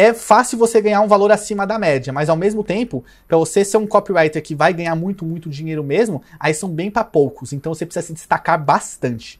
é fácil você ganhar um valor acima da média, mas ao mesmo tempo, para você ser um copywriter que vai ganhar muito, muito dinheiro mesmo, aí são bem para poucos. Então você precisa se destacar bastante.